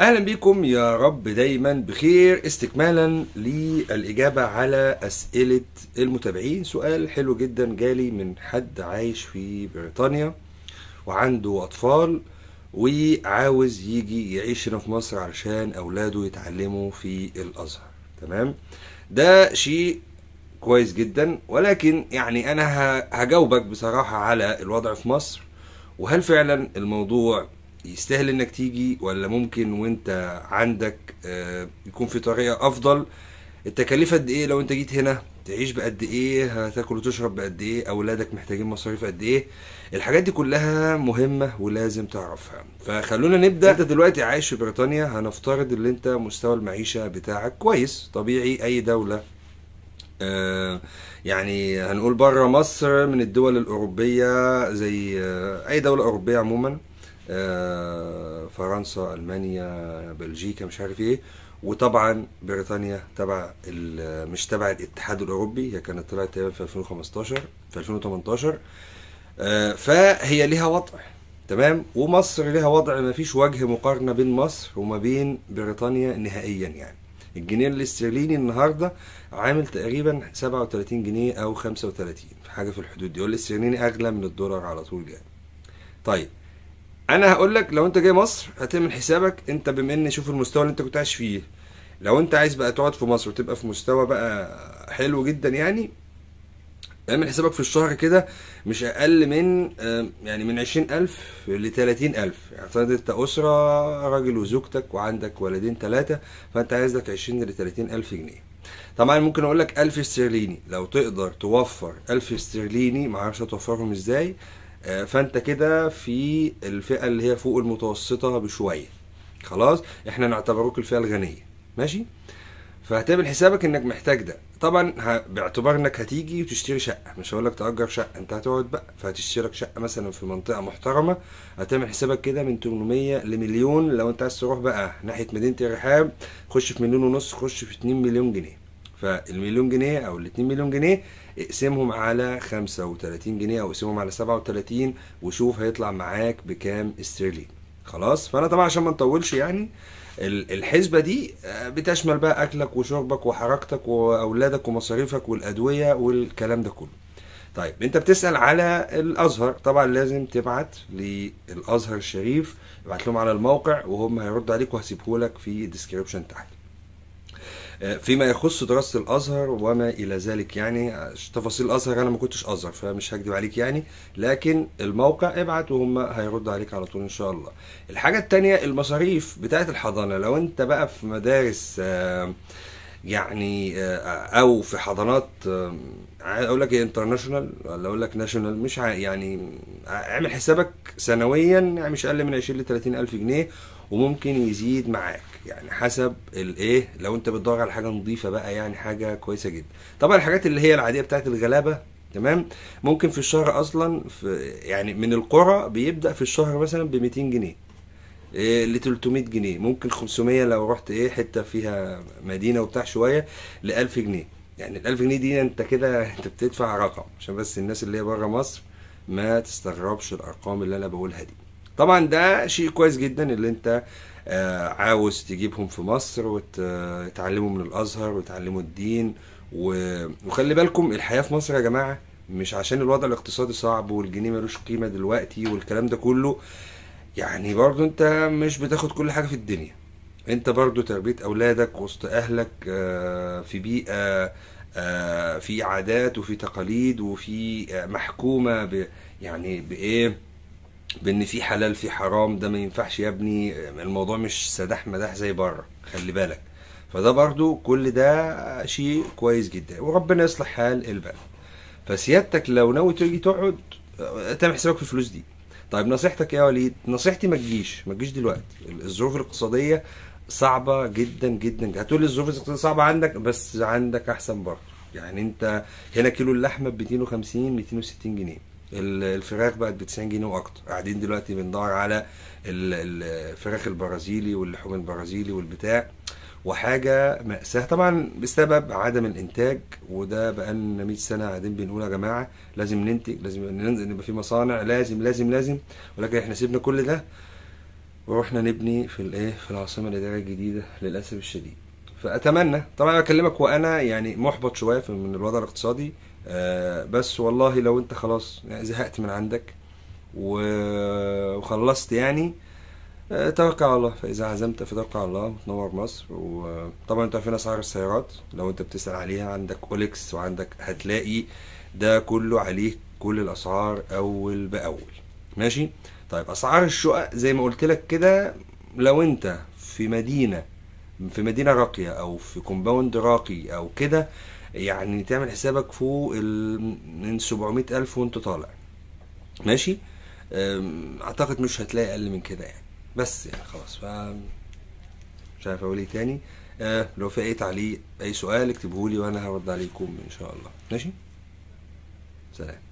اهلا بيكم يا رب دايما بخير استكمالا للاجابه على اسئله المتابعين سؤال حلو جدا جالي من حد عايش في بريطانيا وعنده اطفال وعاوز يجي يعيش هنا في مصر علشان اولاده يتعلموا في الازهر تمام ده شيء كويس جدا ولكن يعني انا هجاوبك بصراحه على الوضع في مصر وهل فعلا الموضوع يستاهل انك تيجي ولا ممكن وانت عندك آه، يكون في طريقه افضل التكاليف قد ايه لو انت جيت هنا تعيش بقد ايه هتاكل وتشرب بقد ايه اولادك محتاجين مصاريف قد ايه الحاجات دي كلها مهمه ولازم تعرفها فخلونا نبدا انت دلوقتي عايش في بريطانيا هنفترض ان انت مستوى المعيشه بتاعك كويس طبيعي اي دوله آه، يعني هنقول بره مصر من الدول الاوروبيه زي آه، اي دوله اوروبيه عموما آه، فرنسا المانيا بلجيكا مش عارف ايه وطبعا بريطانيا تبع مش تبع الاتحاد الاوروبي هي كانت طلعت تقريبا في 2015 في 2018 آه، فهي ليها وضع تمام ومصر ليها وضع ما فيش وجه مقارنه بين مصر وما بين بريطانيا نهائيا يعني الجنيه الاسترليني النهارده عامل تقريبا 37 جنيه او 35 حاجه في الحدود دي والاسترليني اغلى من الدولار على طول جاي يعني. طيب انا هقول لك لو انت جاي مصر هتعمل حسابك انت بما ان شوف المستوى اللي انت كنت عايش فيه لو انت عايز بقى تقعد في مصر وتبقى في مستوى بقى حلو جدا يعني اعمل حسابك في الشهر كده مش اقل من يعني من عشرين الف لتلاتين الف اعتقد انت اسرة راجل وزوجتك وعندك ولدين تلاتة فانت عايز لك عشرين لتلاتين الف جنيه طبعا ممكن اقول لك الف استرليني لو تقدر توفر الف استرليني معرفش هتوفرهم ازاي آه، فانت كده في الفئه اللي هي فوق المتوسطه بشويه خلاص احنا نعتبروك الفئه الغنيه ماشي فهتعمل حسابك انك محتاج ده طبعا باعتبار انك هتيجي وتشتري شقه مش هقول لك تاجر شقه انت هتقعد بقى فهتشترك شقه مثلا في منطقه محترمه هتعمل حسابك كده من 800 لمليون لو انت عايز تروح بقى ناحيه مدينه الرحاب خش في مليون ونص خش في 2 مليون جنيه فالمليون جنيه او ال 2 مليون جنيه اقسمهم على 35 جنيه او اقسمهم على 37 وشوف هيطلع معاك بكام استرليني خلاص فانا طبعا عشان ما نطولش يعني الحسبة دي آه، بتشمل بقى أكلك وشربك وحركتك وأولادك ومصاريفك والأدوية والكلام ده كله طيب أنت بتسأل على الأزهر طبعا لازم تبعت للأزهر الشريف ابعت لهم على الموقع وهم هيردوا عليك وهسيبهولك في الديسكريبشن تحت آه، فيما يخص دراسه الازهر وما الى ذلك يعني تفاصيل الازهر انا ما كنتش ازهر فمش هكذب عليك يعني لكن الموقع ابعت وهم هيردوا عليك على طول ان شاء الله الحاجه الثانيه المصاريف بتاعه الحضانه لو انت بقى في مدارس آه يعني آه، او في عايز آه، اقول لك انترناشونال إيه، ولا اقول لك ناشونال مش يعني اعمل حسابك سنويا يعني مش اقل من 20 ل 30 الف جنيه وممكن يزيد معاك يعني حسب الايه لو انت بتدور على حاجه نظيفه بقى يعني حاجه كويسه جدا طبعا الحاجات اللي هي العاديه بتاعت الغلابه تمام ممكن في الشهر اصلا في يعني من القرى بيبدا في الشهر مثلا ب 200 جنيه إيه، ل 300 جنيه ممكن 500 لو رحت ايه حته فيها مدينه وبتاع شويه ل 1000 جنيه يعني ال 1000 جنيه دي انت كده انت بتدفع رقم عشان بس الناس اللي هي بره مصر ما تستغربش الارقام اللي انا بقولها دي طبعا ده شيء كويس جدا اللي انت آه، عاوز تجيبهم في مصر وتتعلموا من الازهر وتعلموا الدين وخلي بالكم الحياه في مصر يا جماعه مش عشان الوضع الاقتصادي صعب والجنيه ملوش قيمه دلوقتي والكلام ده كله يعني برضو انت مش بتاخد كل حاجه في الدنيا انت برضو تربيه اولادك وسط اهلك آه، في بيئه آه، في عادات وفي تقاليد وفي آه، محكومه ب يعني بايه بان في حلال في حرام ده ما ينفعش يا ابني الموضوع مش سداح مداح زي بره خلي بالك فده برضو كل ده شيء كويس جدا وربنا يصلح حال البلد فسيادتك لو ناوي تيجي تقعد تعمل حسابك في الفلوس دي طيب نصيحتك ايه يا وليد نصيحتي ما تجيش ما تجيش دلوقتي الظروف الاقتصاديه صعبه جدا جدا هتقول لي الظروف الاقتصاديه صعبه عندك بس عندك احسن بره يعني انت هنا كيلو اللحمه ب 250 260 جنيه الفراخ بقت ب 90 جنيه واكتر قاعدين دلوقتي بندور على الفراخ البرازيلي واللحوم البرازيلي والبتاع وحاجه ماساه طبعا بسبب عدم الانتاج وده بقالنا 100 سنه قاعدين بنقول يا جماعه لازم ننتج لازم ننزل نبقى في مصانع لازم لازم لازم ولكن احنا سيبنا كل ده ورحنا نبني في الايه في العاصمه الاداريه الجديده للاسف الشديد فاتمنى طبعا انا بكلمك وانا يعني محبط شويه من الوضع الاقتصادي آه بس والله لو انت خلاص يعني زهقت من عندك وخلصت يعني آه، توكل على الله فاذا عزمت فتوكل على الله وتنور مصر وطبعا آه، انت عارفين اسعار السيارات لو انت بتسال عليها عندك اوليكس وعندك هتلاقي ده كله عليه كل الاسعار اول باول ماشي طيب اسعار الشقق زي ما قلت لك كده لو انت في مدينه في مدينه راقيه او في كومباوند راقي او كده يعني تعمل حسابك فوق من 700 الف وانت طالع ماشي اعتقد مش هتلاقي اقل من كده يعني بس يعني خلاص ف مش عارف اقول ايه تاني آه لو في اي تعليق اي سؤال لي وانا هرد عليكم ان شاء الله ماشي سلام